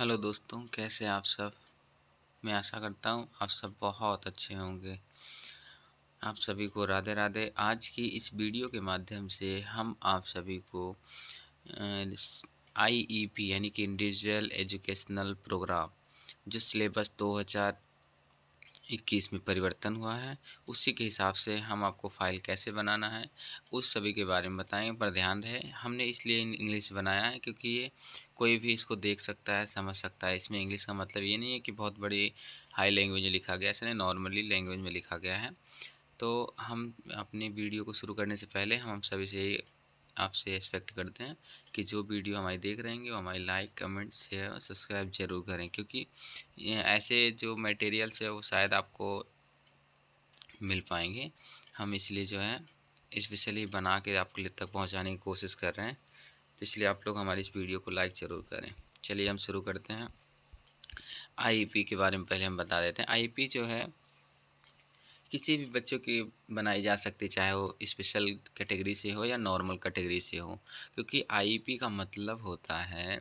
hello दोस्तों कैसे आप सब मैं आशा करता हूँ आप सब बहुत अच्छे होंगे आप सभी को राधे राधे आज की इस वीडियो के माध्यम से हम आप सभी को आईईपी e यानी कि इंडिविजुअल एजुकेशनल प्रोग्राम जो सिलेबस इक्कीस में परिवर्तन हुआ है उसी के हिसाब से हम आपको फ़ाइल कैसे बनाना है उस सभी के बारे में बताएंगे पर ध्यान रहे हमने इसलिए इंग्लिश बनाया है क्योंकि ये कोई भी इसको देख सकता है समझ सकता है इसमें इंग्लिश का मतलब ये नहीं है कि बहुत बड़ी हाई लैंग्वेज में लिखा गया इसलिए नॉर्मली लैंग्वेज में लिखा गया है तो हम अपने वीडियो को शुरू करने से पहले हम सभी से आपसे एक्सपेक्ट करते हैं कि जो वीडियो हमारी देख रहे हैं वो हमारी लाइक कमेंट शेयर और सब्सक्राइब ज़रूर करें क्योंकि ऐसे जो मटेरियल्स है वो शायद आपको मिल पाएंगे हम इसलिए जो है इस्पेशली बना के आपके लिए तक पहुँचाने की कोशिश कर रहे हैं तो इसलिए आप लोग हमारी इस वीडियो को लाइक ज़रूर करें चलिए हम शुरू करते हैं आईपी e के बारे में पहले हम बता देते हैं आईपी e जो है किसी भी बच्चों की बनाई जा सकती चाहे वो स्पेशल कैटेगरी से हो या नॉर्मल कैटेगरी से हो क्योंकि आईपी e का मतलब होता है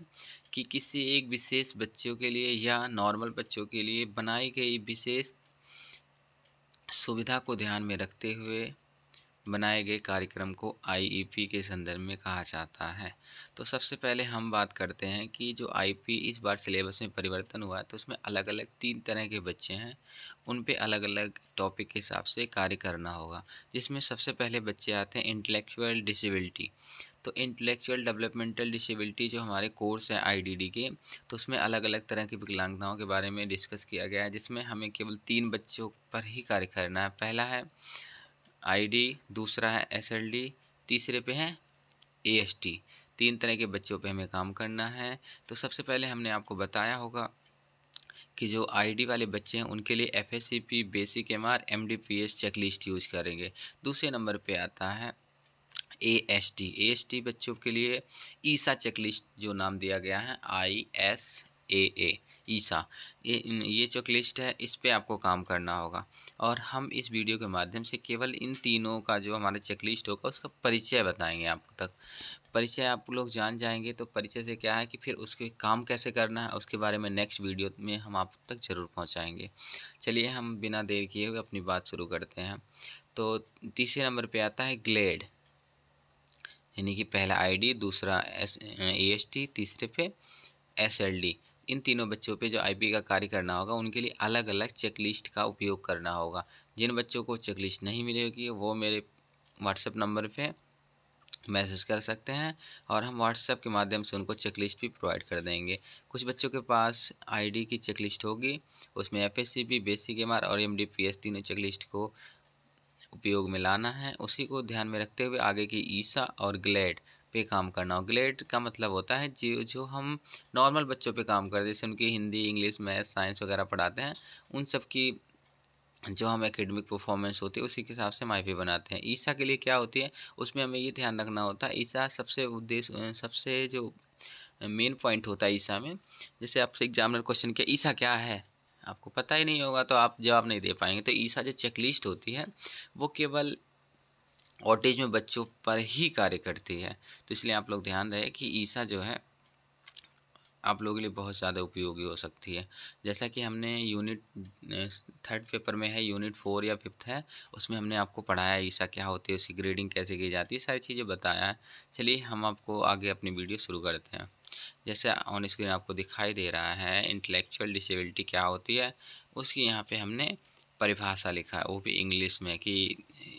कि किसी एक विशेष बच्चों के लिए या नॉर्मल बच्चों के लिए बनाई गई विशेष सुविधा को ध्यान में रखते हुए बनाए गए कार्यक्रम को आईईपी e के संदर्भ में कहा जाता है तो सबसे पहले हम बात करते हैं कि जो आईपी e इस बार सिलेबस में परिवर्तन हुआ है तो उसमें अलग अलग तीन तरह के बच्चे हैं उन पे अलग अलग टॉपिक के हिसाब से कार्य करना होगा जिसमें सबसे पहले बच्चे आते हैं इंटेलेक्चुअल डिसेबिलिटी तो इंटेलेक्चुअल डेवलपमेंटल डिसेबिलिटी जो हमारे कोर्स है आईडीडी के तो उसमें अलग अलग तरह की विकलांगताओं के बारे में डिस्कस किया गया है जिसमें हमें केवल तीन बच्चों पर ही कार्य करना है पहला है आईडी दूसरा है एसएलडी तीसरे पे है एएसटी तीन तरह के बच्चों पे हमें काम करना है तो सबसे पहले हमने आपको बताया होगा कि जो आईडी वाले बच्चे हैं उनके लिए F S C P basic M R M D P S checklist use करेंगे दूसरे नंबर पे आता है A S T A S T बच्चों के लिए ईसा चेक लिस्ट जो नाम दिया गया है आई एस ए ए ईसा ये ये चेक लिस्ट है इस पर आपको काम करना होगा और हम इस वीडियो के माध्यम से केवल इन तीनों का जो हमारा चेक लिस्ट होगा उसका परिचय बताएंगे आप तक परिचय आप लोग जान जाएंगे तो परिचय से क्या है कि फिर उसके काम कैसे करना है उसके बारे में नेक्स्ट वीडियो में हम आप तक ज़रूर पहुँचाएँगे चलिए हम बिना देर किए हुए अपनी बात शुरू करते हैं तो तीसरे नंबर पर आता है ग्लेड यानी कि पहला आईडी दूसरा एस ए एस टी तीसरे पे एस एल डी इन तीनों बच्चों पे जो आईपी का कार्य करना होगा उनके लिए अलग अलग चेकलिस्ट का उपयोग करना होगा जिन बच्चों को चेकलिस्ट नहीं मिलेगी वो मेरे व्हाट्सएप नंबर पे मैसेज कर सकते हैं और हम व्हाट्सएप के माध्यम से उनको चेकलिस्ट भी प्रोवाइड कर देंगे कुछ बच्चों के पास आईडी की चेकलिस्ट होगी उसमें एफ एस बेसिक एम और एम तीनों चेकलिस्ट को उपयोग में लाना है उसी को ध्यान में रखते हुए आगे की ईसा और ग्लेड पे काम करना हो ग्रेड का मतलब होता है जो जो हम नॉर्मल बच्चों पे काम करते हैं जैसे उनकी हिंदी इंग्लिश मैथ साइंस वगैरह पढ़ाते हैं उन सब की जो हम एकेडमिक परफॉर्मेंस होती है उसी के हिसाब से माइफी बनाते हैं ईसा के लिए क्या होती है उसमें हमें ये ध्यान रखना होता है ईसा सबसे उद्देश्य सबसे जो मेन पॉइंट होता है ईसा में जैसे आपसे एग्जामिनर क्वेश्चन किया ईसा क्या है आपको पता ही नहीं होगा तो आप जवाब नहीं दे पाएंगे तो ईसा जो चेकलिस्ट होती है वो केवल ऑटेज में बच्चों पर ही कार्य करती है तो इसलिए आप लोग ध्यान रहे कि ईसा जो है आप लोगों के लिए बहुत ज़्यादा उपयोगी हो सकती है जैसा कि हमने यूनिट थर्ड पेपर में है यूनिट फोर या फिफ्थ है उसमें हमने आपको पढ़ाया ईसा क्या होती है उसकी ग्रेडिंग कैसे की जाती है सारी चीज़ें बताया है चलिए हम आपको आगे अपनी वीडियो शुरू करते हैं जैसे ऑन स्क्रीन आपको दिखाई दे रहा है इंटेलेक्चुअल डिसेबिलिटी क्या होती है उसकी यहाँ पर हमने परिभाषा लिखा है वो भी इंग्लिश में कि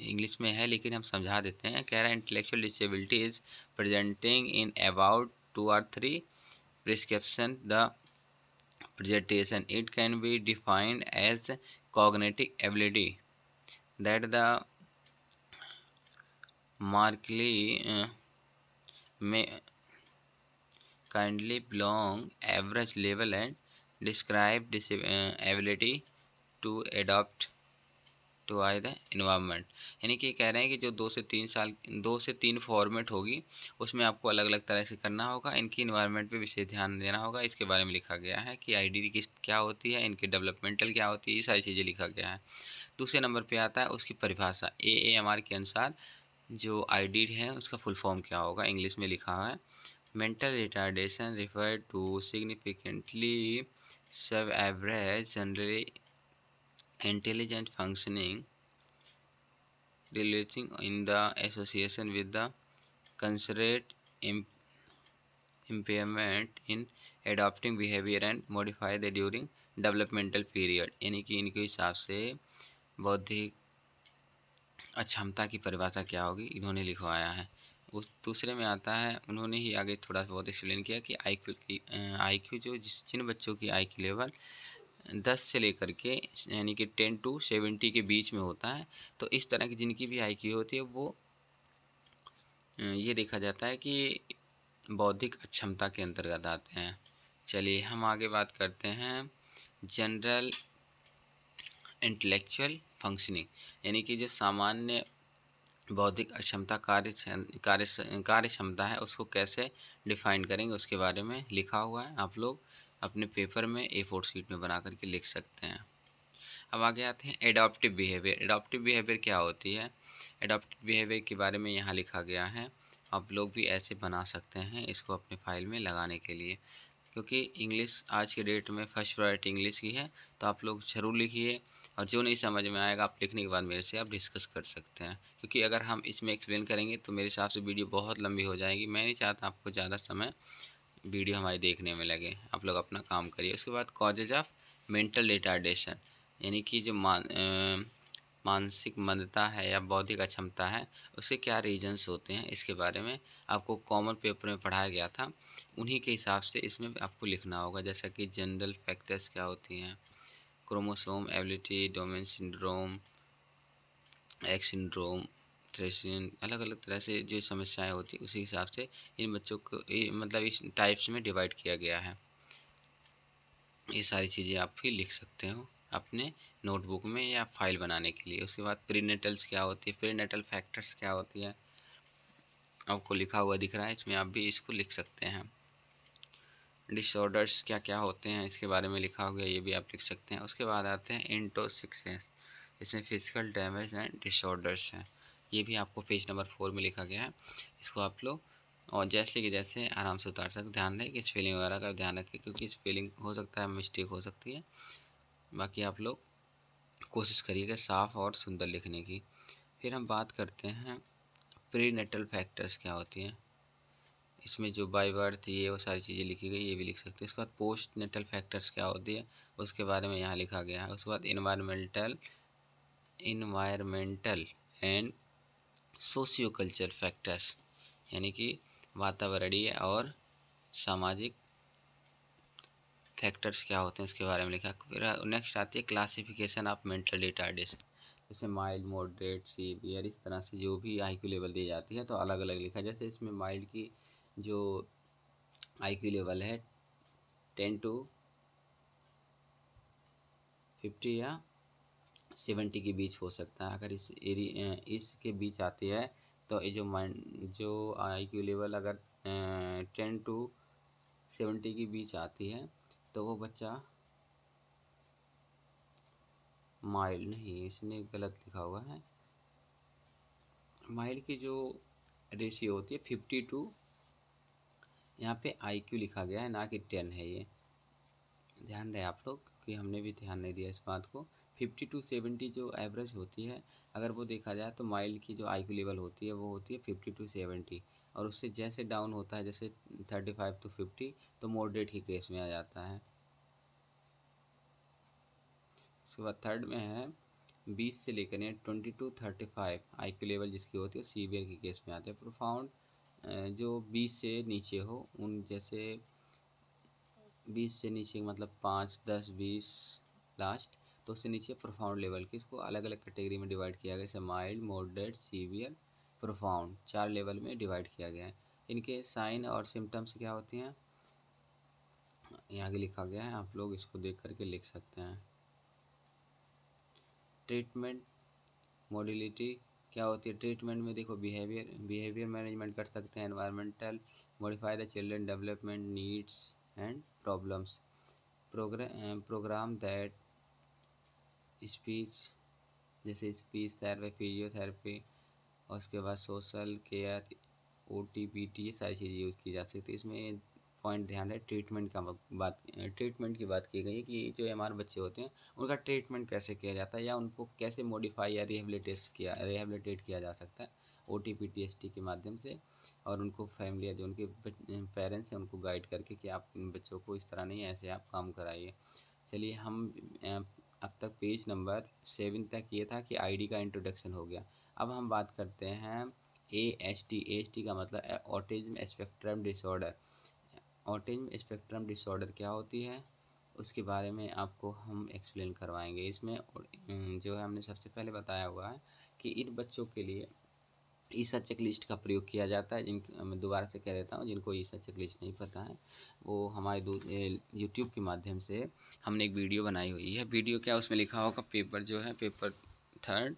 इंग्लिश में है लेकिन हम समझा देते हैं कह रहा है intellectual disability is presenting in about to और three prescription the presentation it can be defined as cognitive ability that the markedly में kindly belong average level and describe ability to adopt to I the environment यानी कि कह रहे हैं कि जो दो से तीन साल दो से तीन फॉर्मेट होगी उसमें आपको अलग अलग तरह से करना होगा इनकी इन्वायरमेंट पे विशेष ध्यान देना होगा इसके बारे में लिखा गया है कि आईडी किस क्या होती है इनकी डेवलपमेंटल क्या होती है ये सारी चीज़ें लिखा गया है दूसरे नंबर पर आता है उसकी परिभाषा ए ए एम आर के अनुसार जो आई है उसका फुल फॉर्म क्या होगा इंग्लिश में लिखा है mental retardation refer to significantly sub average generally intelligent functioning relating in the association with the considerate imp impairment in adopting behavior and modify the during developmental period यानी कि इनके हिसाब से बौद्धिक अक्षमता की परिभाषा क्या होगी इन्होंने लिखवाया है उस दूसरे में आता है उन्होंने ही आगे थोड़ा बहुत एक्सप्लेन किया कि आई क्यू की आई क्यू जो जिस जिन बच्चों की आई क्यू लेवल दस से लेकर के यानी कि टेन टू सेवेंटी के बीच में होता है तो इस तरह की जिनकी भी आई होती है वो ये देखा जाता है कि बौद्धिक अक्षमता के अंतर्गत आते हैं चलिए हम आगे बात करते हैं जनरल इंटेलेक्चुअल फंक्शनिंग यानी कि जो सामान्य बौद्धिक अक्षमता कार्य कार्य कार्य क्षमता है उसको कैसे डिफाइन करेंगे उसके बारे में लिखा हुआ है आप लोग अपने पेपर में ए फोर शीट में बना करके लिख सकते हैं अब आगे आते हैं एडॉप्टिव बिहेवियर एडॉप्टिव बिहेवियर क्या होती है एडॉप्टिव बिहेवियर के बारे में यहाँ लिखा गया है आप लोग भी ऐसे बना सकते हैं इसको अपने फाइल में लगाने के लिए क्योंकि इंग्लिश आज के डेट में फर्स्ट प्रायोरिटी इंग्लिश की है तो आप लोग ज़रूर लिखिए और जो नहीं समझ में आएगा आप लिखने के बाद मेरे से आप डिस्कस कर सकते हैं क्योंकि अगर हम इसमें एक्सप्लेन करेंगे तो मेरे हिसाब से वीडियो बहुत लंबी हो जाएगी मैं नहीं चाहता आपको ज़्यादा समय वीडियो हमारे देखने में लगे आप लोग अपना काम करिए उसके बाद कॉजेज ऑफ मेंटल रिटार्डेशन यानी कि जो मान मानसिक मंदता है या बौद्धिक अक्षमता है उसके क्या रीजंस होते हैं इसके बारे में आपको कॉमन पेपर में पढ़ाया गया था उन्हीं के हिसाब से इसमें आपको लिखना होगा जैसा कि जनरल फैक्टर्स क्या होती हैं chromosome ability domain syndrome X syndrome ट्रेसिन अलग अलग तरह से जो समस्याएं होती है उसी हिसाब से इन बच्चों को मतलब इस टाइप्स में डिवाइड किया गया है ये सारी चीज़ें आप फिर लिख सकते हो अपने नोटबुक में या फाइल बनाने के लिए उसके बाद प्रीनेटल्स क्या होती है प्रीनेटल फैक्टर्स क्या होती है आपको लिखा हुआ दिख रहा है इसमें आप भी इसको लिख सकते हैं डिसऑर्डर्स क्या क्या होते हैं इसके बारे में लिखा हो गया ये भी आप लिख सकते हैं उसके बाद आते हैं इंटोसिक्स इसमें फिजिकल डैमेज एंड डिसऑर्डर्स हैं ये भी आपको पेज नंबर फोर में लिखा गया है इसको आप लोग और जैसे कि जैसे आराम से उतार सकते ध्यान रहे कि स्पेलिंग वगैरह का ध्यान रखें क्योंकि स्पेलिंग हो सकता है मिस्टेक हो सकती है बाकी आप लोग कोशिश करिएगा साफ़ और सुंदर लिखने की फिर हम बात करते हैं प्री फैक्टर्स क्या होती हैं इसमें जो बाई बर्थ ये वो सारी चीज़ें लिखी गई ये भी लिख सकते हैं उसके बाद पोस्ट नेटल फैक्टर्स क्या होती है उसके बारे में यहाँ लिखा गया है उसके बाद environmental environmental and socio culture factors यानी कि वातावरणीय और सामाजिक फैक्टर्स क्या होते हैं इसके बारे में लिखा फिर नेक्स्ट आती है क्लासिफिकेशन ऑफ मेंटल रिटार्डेशन जैसे माइल्ड मॉडरेट सीवियर इस तरह से जो भी आई क्यू लेवल दी जाती है तो अलग अलग लिखा जैसे इसमें माइल्ड की जो आई क्यू लेवल है टेन टू फिफ्टी या सेवेंटी के बीच हो सकता है अगर इस एरी इसके बीच आती है तो ये जो माइंड जो आई क्यू लेवल अगर टेन टू सेवेंटी के बीच आती है तो वो बच्चा माइल नहीं इसने गलत लिखा हुआ है माइल की जो रेशियो होती है फिफ्टी टू यहाँ पे आई क्यू लिखा गया है ना कि टेन है ये ध्यान रहे आप लोग क्योंकि हमने भी ध्यान नहीं दिया इस बात को फिफ्टी टू सेवेंटी जो एवरेज होती है अगर वो देखा जाए तो माइल्ड की जो आई क्यू लेवल होती है वो होती है फिफ्टी टू सेवेंटी और उससे जैसे डाउन होता है जैसे थर्टी फाइव टू फिफ्टी तो मॉडरेट ही केस में आ जाता है उसके बाद थर्ड में है बीस से लेकर यानी twenty to thirty five I Q level जिसकी होती है सीवियर के केस में आते हैं प्रोफाउंड जो बीस से नीचे हो उन जैसे बीस से नीचे मतलब पाँच दस बीस लास्ट तो उससे नीचे प्रोफाउंड लेवल के इसको अलग अलग कैटेगरी में डिवाइड किया गया जैसे माइल्ड मॉडरेट सीवियर प्रोफाउंड चार लेवल में डिवाइड किया गया है इनके साइन और सिम्टम्स क्या होते हैं यहाँ के लिखा गया है आप लोग इसको देख करके लिख सकते हैं ट्रीटमेंट मोडिलिटी क्या होती है ट्रीटमेंट में देखो बिहेवियर बिहेवियर मैनेजमेंट कर सकते हैं environmental modify the children development needs and problems program that speech जैसे स्पीच थेरेपी फिजियोथेरेपी और उसके बाद social care O T P T ये सारी चीज़ें यूज़ की जा सकती है इसमें पॉइंट ध्यान रहे ट्रीटमेंट का बात ट्रीटमेंट की बात की गई है कि जो हमारे बच्चे होते हैं उनका ट्रीटमेंट कैसे किया जाता है या उनको कैसे मॉडिफाई या रिहेबिलिटेट किया रिहेबिलिटेट किया जा सकता है O T P T S T के माध्यम से और उनको फैमिली या जो उनके पेरेंट्स हैं उनको गाइड करके कि आप बच्चों को इस तरह नहीं ऐसे आप काम कराइए चलिए हम अब तक पेज नंबर सेवन तक ये था कि आईडी का इंट्रोडक्शन हो गया अब हम बात करते हैं A S T S T का मतलब autism spectrum disorder autism spectrum disorder क्या होती है उसके बारे में आपको हम एक्सप्लेन करवाएंगे इसमें जो है हमने सबसे पहले बताया हुआ है कि इन बच्चों के लिए ईसा चेक लिस्ट का प्रयोग किया जाता है जिन मैं दोबारा से कह देता हूँ जिनको ईसा चेक लिस्ट नहीं पता है वो हमारे यूट्यूब के माध्यम से हमने एक वीडियो बनाई हुई है वीडियो क्या उसमें लिखा होगा पेपर जो है पेपर थर्ड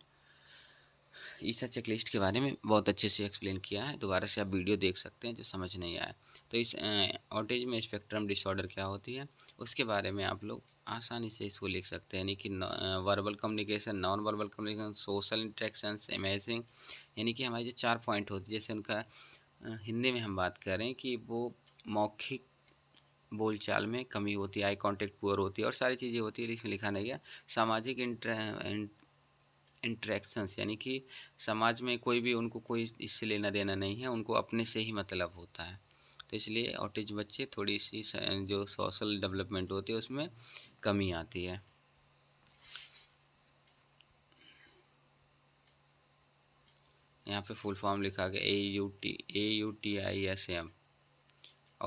ईसा चेक लिस्ट के बारे में बहुत अच्छे से एक्सप्लेन किया है दोबारा से आप वीडियो देख सकते हैं जो समझ नहीं आया तो इस ऑटिज्म स्पेक्ट्रम डिसऑर्डर क्या होती है उसके बारे में आप लोग आसानी से इसको लिख सकते हैं यानी कि verbal communication non verbal communication social interaction imaging यानी कि हमारे जो चार पॉइंट होती है जैसे उनका हिंदी में हम बात करें कि वो मौखिक बोलचाल में कमी होती है आई कॉन्टेक्ट पुअर होती है और सारी चीज़ें होती है इसमें लिखा नहीं गया सामाजिक इंट्रैक्शंस यानी कि समाज में कोई भी उनको कोई इससे लेना देना नहीं है उनको अपने से ही मतलब होता है तो इसलिए ऑटिज बच्चे थोड़ी सी जो सोशल डेवलपमेंट होती है उसमें कमी आती है यहाँ पे फुल फॉर्म लिखा गया A U T A U T I S M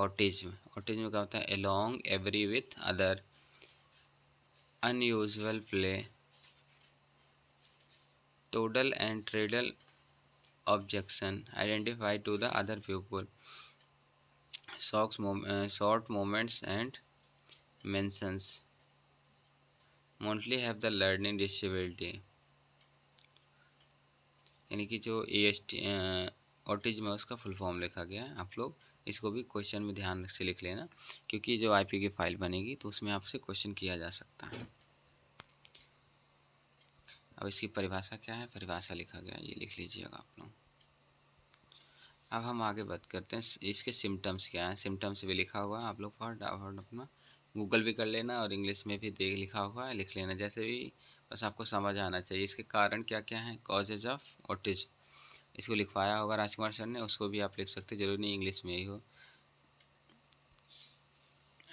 autism autism क्या होता है along every with other unusual play toddle and treadle objection identify to the other people shocks short moments and mentions monthly have the learning disability यानी कि जो ए S T autism में उसका full form लिखा गया है आप लोग इसको भी क्वेश्चन में ध्यान से लिख लेना क्योंकि आई आईपी की फाइल बनेगी तो उसमें आपसे क्वेश्चन किया जा सकता है अब इसकी परिभाषा क्या है परिभाषा लिखा गया ये लिख लीजिएगा आप लोग अब हम आगे बात करते हैं इसके सिम्टम्स क्या हैं सिम्टम्स भी लिखा हुआ है आप लोग फॉर डाउन अपना गूगल भी कर लेना और इंग्लिश में भी देख लिखा हुआ है लिख लेना जैसे भी बस आपको समझ आना चाहिए इसके कारण क्या क्या हैं कॉजेज ऑफ ऑटिज इसको लिखवाया होगा राजकुमार सर ने उसको भी आप लिख सकते जरूरी नहीं इंग्लिश में ही हो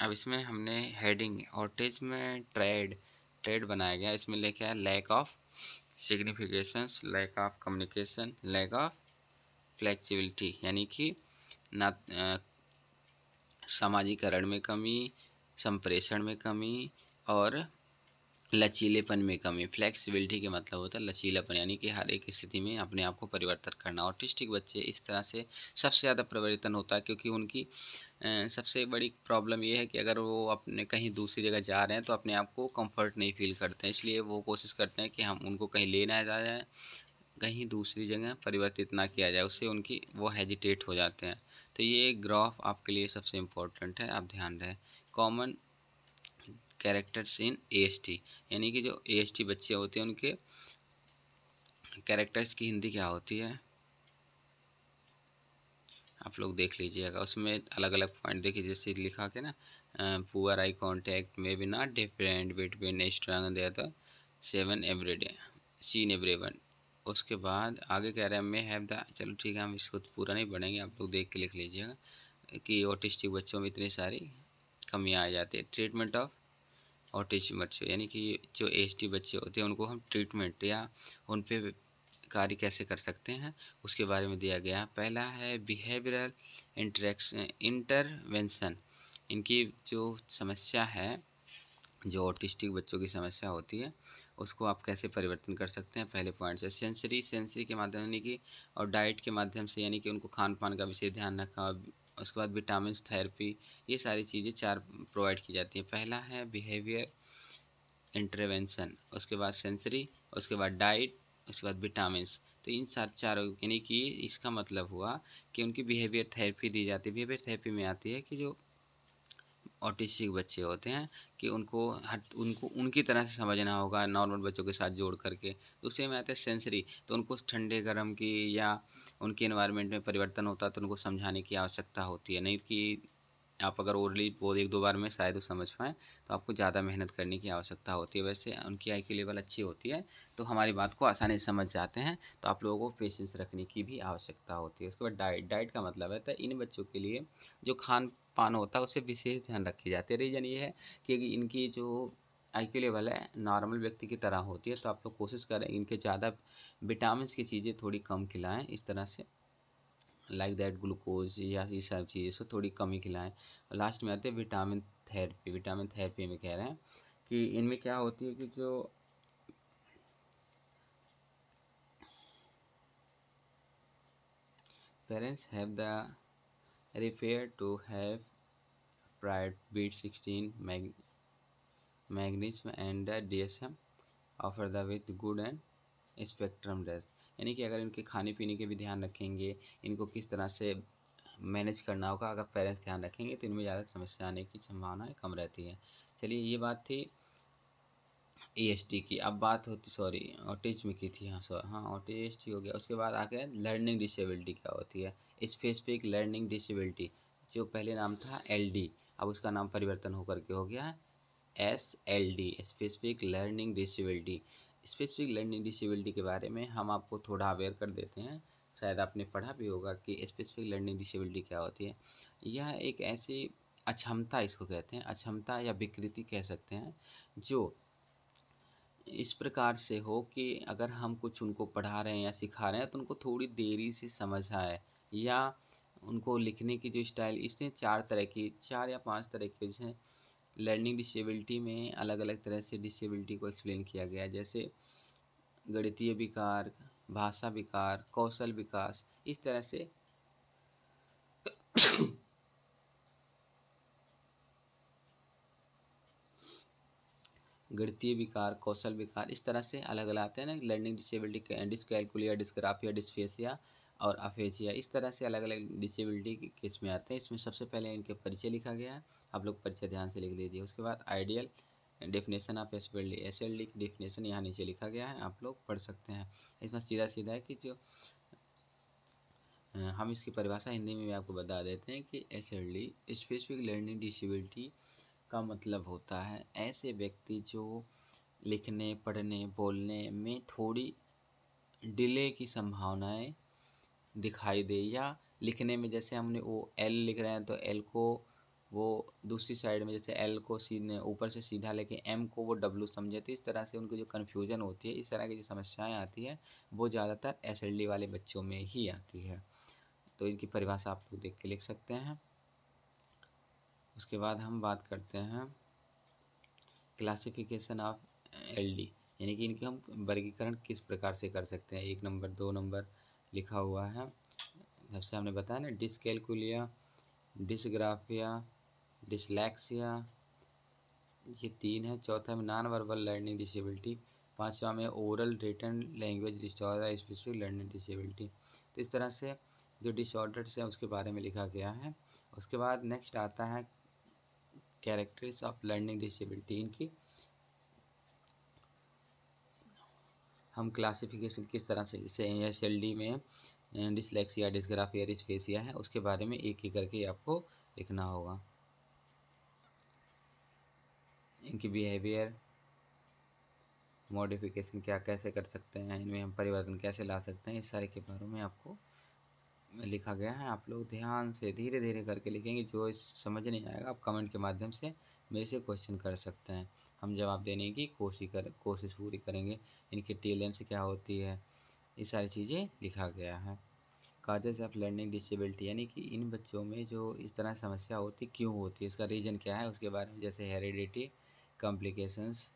अब इसमें हमने हेडिंग ऑटिज में ट्रेड ट्रेड बनाया गया इसमें लिखा है lack of significations lack of communication lack of flexibility यानी कि ना समाजीकरण में कमी संप्रेषण में कमी और लचीलेपन में कमी फ्लैक्सिबिलिटी के मतलब होता है लचीलापन यानी कि हर एक स्थिति में अपने आप को परिवर्तन करना ऑटिस्टिक बच्चे इस तरह से सबसे ज़्यादा परिवर्तन होता है क्योंकि उनकी सबसे बड़ी प्रॉब्लम ये है कि अगर वो अपने कहीं दूसरी जगह जा रहे हैं तो अपने आप को कंफर्ट नहीं फील करते हैं इसलिए वो कोशिश करते हैं कि हम उनको कहीं लेना जाए कहीं दूसरी जगह परिवर्तित ना किया जाए उससे उनकी वो हेजिटेट हो जाते हैं तो ये ग्राफ आपके लिए सबसे इम्पोर्टेंट है आप ध्यान रहे कॉमन कैरेक्टर्स इन ए यानी कि जो ए बच्चे होते हैं उनके कैरेक्टर्स की हिंदी क्या होती है आप लोग देख लीजिएगा उसमें अलग अलग पॉइंट देखिए जैसे लिखा के ना poor eye contact may be not different between strong seven every day seen every one उसके बाद आगे कह रहे हैं मे हैव द चलो ठीक है हम इसको तो पूरा नहीं पढ़ेंगे आप लोग देख के लिख लीजिएगा कि ऑटिस्टिक बच्चों में इतनी सारी कमियाँ आ जाती है ट्रीटमेंट ऑफ ऑटिस्ट बच्चों यानी कि जो एच बच्चे होते हैं उनको हम ट्रीटमेंट या उन पर कार्य कैसे कर सकते हैं उसके बारे में दिया गया पहला है बिहेवियरल इंटरेक्शन इंटरवेंसन इनकी जो समस्या है जो ऑटिस्टिक बच्चों की समस्या होती है उसको आप कैसे परिवर्तन कर सकते हैं पहले पॉइंट से सेंसरी सेंसरी के माध्यम यानी कि और डाइट के माध्यम से यानी कि उनको खान पान का विशेष ध्यान रखा उसके बाद विटामिन थेरेपी ये सारी चीज़ें चार प्रोवाइड की जाती हैं पहला है बिहेवियर इंटरवेंसन उसके बाद सेंसरी उसके बाद डाइट उसके बाद विटामिन तो इन सात चारों यानी कि इसका मतलब हुआ कि उनकी बिहेवियर थेरेपी दी जाती है बिहेवियर थेरेपी में आती है कि जो ऑटिस्टिक बच्चे होते हैं कि उनको हट उनको उनकी तरह से समझना होगा नॉर्मल बच्चों के साथ जोड़ करके दूसरे में आता है सेंसरी तो उनको ठंडे गर्म की या उनके इन्वायरमेंट में परिवर्तन होता है तो उनको समझाने की आवश्यकता होती है नहीं कि आप अगर ओरली बोल एक दो बार में शायद उस समझ पाएँ तो आपको ज़्यादा मेहनत करने की आवश्यकता होती है वैसे उनकी आई की लेवल अच्छी होती है तो हमारी बात को आसानी से समझ जाते हैं तो आप लोगों को पेशेंस रखने की भी आवश्यकता होती है उसके बाद डाइट डाइट का मतलब है तो इन बच्चों के लिए जो खान पान होता है उसे विशेष ध्यान रखी जाती है रीज़न ये है कि इनकी जो आई क्यू लेवल है नॉर्मल व्यक्ति की तरह होती है तो आप लोग कोशिश करें इनके ज़्यादा विटामिन की चीज़ें थोड़ी कम खिलाएं इस तरह से लाइक दैट ग्लूकोज या ये सब चीज़ें सो थोड़ी कम ही और लास्ट में आते हैं विटामिन थेरेपी विटामिन थेरेपी में कह रहे हैं कि इनमें क्या होती है कि जो parents have the refer to have sixteen bit 16 mag D and DSM offer the with good and spectrum desk यानी कि अगर इनके खाने पीने के भी ध्यान रखेंगे इनको किस तरह से मैनेज करना होगा अगर पेरेंट्स ध्यान रखेंगे तो इनमें ज़्यादा समस्या आने की संभावना कम रहती है चलिए ये बात थी ईएसटी की अब बात होती सॉरी में की थी हाँ सॉ हाँ ऑटिज एस हो गया उसके बाद आके लर्निंग डिसेबिलिटी क्या होती है स्पेसिफिक लर्निंग डिसेबिलिटी जो पहले नाम था एलडी अब उसका नाम परिवर्तन होकर के हो गया है S L D specific learning disability specific learning disability के बारे में हम आपको थोड़ा अवेयर कर देते हैं शायद आपने पढ़ा भी होगा कि स्पेसिफिक लर्निंग डिसेबिलिटी क्या होती है यह एक ऐसी अक्षमता इसको कहते हैं अक्षमता या विकृति कह सकते हैं जो इस प्रकार से हो कि अगर हम कुछ उनको पढ़ा रहे हैं या सिखा रहे हैं तो उनको थोड़ी देरी से समझ आए या उनको लिखने की जो स्टाइल इससे चार तरह की चार या पांच तरह के जैसे लर्निंग डिसेबिलिटी में अलग अलग तरह से डिसेबिलिटी को एक्सप्लेन किया गया जैसे गणितीय विकार भाषा विकार कौशल विकास इस तरह से गणितीय विकार कौशल विकार इस तरह से अलग अलग आते हैं ना learning disability dyscalculia dysgraphia dysphasia और अफेजिया इस तरह से अलग अलग डिसेबिलिटी के केस में आते हैं इसमें सबसे पहले इनके परिचय लिखा गया है आप लोग परिचय ध्यान से लिख लीजिए उसके बाद ideal definition of disability S L D की डेफिनेशन यहाँ नीचे लिखा गया है आप लोग पढ़ सकते हैं इसमें सीधा सीधा है कि जो हम इसकी परिभाषा हिंदी में भी आपको बता देते हैं कि S L D specific learning disability का मतलब होता है ऐसे व्यक्ति जो लिखने पढ़ने बोलने में थोड़ी डिले की संभावनाएं दिखाई दे या लिखने में जैसे हमने वो एल लिख रहे हैं तो एल को वो दूसरी साइड में जैसे एल को सीधे ऊपर से सीधा लेके एम को वो डब्लू समझे तो इस तरह से उनकी जो कन्फ्यूज़न होती है इस तरह की जो समस्याएं आती है वो ज़्यादातर एस वाले बच्चों में ही आती है तो इनकी परिभाषा आप लोग देख के लिख सकते हैं उसके बाद हम बात करते हैं क्लासिफिकेशन ऑफ एलडी यानी कि इनके हम वर्गीकरण किस प्रकार से कर सकते हैं एक नंबर दो नंबर लिखा हुआ है सबसे हमने बताया ना डिसकेलकुलिया डिसग्राफिया डिसलैक्सिया ये तीन है चौथा में नॉन वर्बल लर्निंग डिसेबिलिटी पाँचवा में oral written language disorder specific learning disability तो इस तरह से जो डिसऑर्डर्स हैं उसके बारे में लिखा गया है उसके बाद नेक्स्ट आता है कैरेक्टर्स ऑफ लर्निंग डिसेबिलिटी इनकी हम क्लासिफिकेशन किस तरह से जैसे एस एल डी में डिसलेक्सिया डिस्ग्राफिया डिस्फेसिया है उसके बारे में एक ही करके आपको लिखना होगा इनकी बिहेवियर मॉडिफिकेशन क्या कैसे कर सकते हैं इनमें हम परिवर्तन कैसे ला सकते हैं इस सारे के बारे में आपको लिखा गया है आप लोग ध्यान से धीरे धीरे करके लिखेंगे जो समझ नहीं आएगा आप कमेंट के माध्यम से मेरे से क्वेश्चन कर सकते हैं हम जवाब देने की कोशिश कर कोशिश पूरी करेंगे इनकी टेलेंस क्या होती है ये सारी चीज़ें लिखा गया है काजेज ऑफ लर्निंग डिसेबिलिटी यानी कि इन बच्चों में जो इस तरह समस्या होती क्यों होती है इसका रीज़न क्या है उसके बारे में जैसे हेरिडिटी कॉम्प्लिकेशंस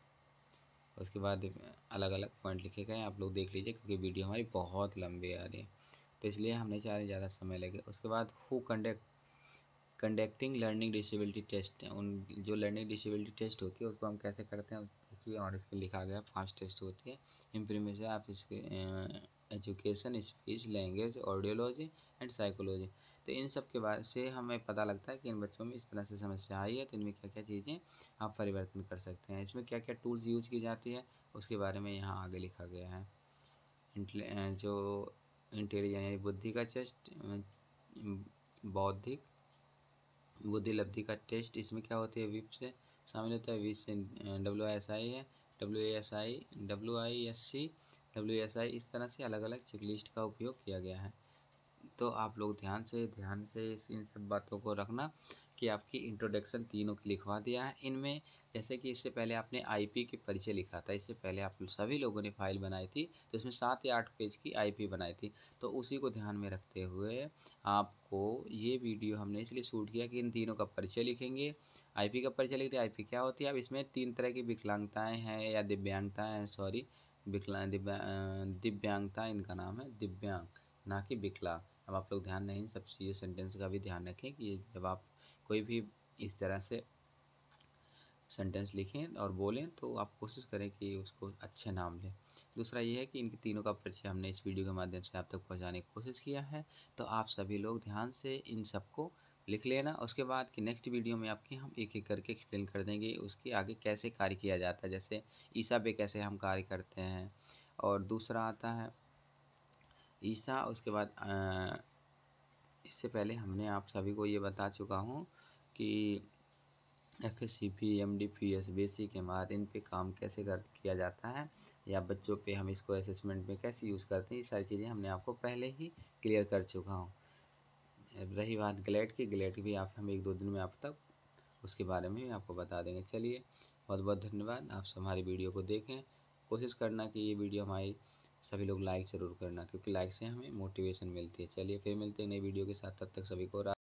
उसके बाद अलग अलग पॉइंट लिखे गए आप लोग देख लीजिए क्योंकि वीडियो हमारी बहुत लंबी आ रही है तो इसलिए हमने चाह रहे ज़्यादा समय लगे उसके बाद who conduct conducting learning disability test उन जो लर्निंग डिसेबिलिटी टेस्ट होती है उसको हम कैसे करते हैं देखिए और इसमें लिखा गया फास्ट टेस्ट होती है इम्प्रीमेशन आप इसके education speech language audiology and psychology तो इन सब के बारे से हमें पता लगता है कि इन बच्चों में इस तरह से समस्या आई है तो इनमें क्या क्या चीज़ें आप परिवर्तन कर सकते हैं इसमें क्या क्या टूल्स यूज की जाती है उसके बारे में यहाँ आगे लिखा गया है जो इंटेलिजेंस यानी बुद्धि का टेस्ट बौद्धिक बुद्धि लब्धि का टेस्ट इसमें क्या होती है विप से शामिल होता है विप से डब्ल्यू एस आई है W S I W I S C W S I इस तरह से अलग अलग चेकलिस्ट का उपयोग किया गया है तो आप लोग ध्यान से ध्यान से इन सब बातों को रखना कि आपकी इंट्रोडक्शन तीनों लिखवा दिया है इनमें जैसे कि इससे पहले आपने आईपी के परिचय लिखा था इससे पहले आप सभी लोगों ने फाइल बनाई थी तो इसमें सात या आठ पेज की आईपी बनाई थी तो उसी को ध्यान में रखते हुए आपको ये वीडियो हमने इसलिए शूट किया कि इन तीनों का परिचय लिखेंगे आईपी का परिचय लिखते आई पी क्या होती है अब इसमें तीन तरह की विकलांगताएँ हैं या दिव्यांगताएँ हैं सॉरी विकलांग दिव्यांगता इनका नाम है दिव्यांग ना कि विकलांग अब आप लोग ध्यान नहीं सब ये सेंटेंस का भी ध्यान रखें कि जब आप कोई भी इस तरह से सेंटेंस लिखें और बोलें तो आप कोशिश करें कि उसको अच्छे नाम लें दूसरा ये है कि इनके तीनों का परिचय हमने इस वीडियो के माध्यम से आप तक पहुंचाने की कोशिश किया है तो आप सभी लोग ध्यान से इन सबको लिख लेना उसके बाद कि नेक्स्ट वीडियो में आपके हम एक एक करके एक्सप्लेन कर देंगे उसके आगे कैसे कार्य किया जाता है जैसे ईसा पे कैसे हम कार्य करते हैं और दूसरा आता है ईसा उसके बाद आ, इससे पहले हमने आप सभी को ये बता चुका हूँ कि F S C P M D P S basic M R इन पर काम कैसे कर किया जाता है या बच्चों पे हम इसको असेसमेंट में कैसे यूज़ करते हैं ये सारी चीज़ें हमने आपको पहले ही क्लियर कर चुका हूँ रही बात ग्लेट की ग्लेट भी आप हम एक दो दिन में आप तक उसके बारे में भी आपको बता देंगे चलिए बहुत बहुत धन्यवाद आप सब हमारी वीडियो को देखें कोशिश करना कि ये वीडियो हमारी सभी लोग लाइक ज़रूर करना क्योंकि लाइक से हमें मोटिवेशन मिलती है चलिए फिर मिलते हैं नई वीडियो के साथ तब तक सभी को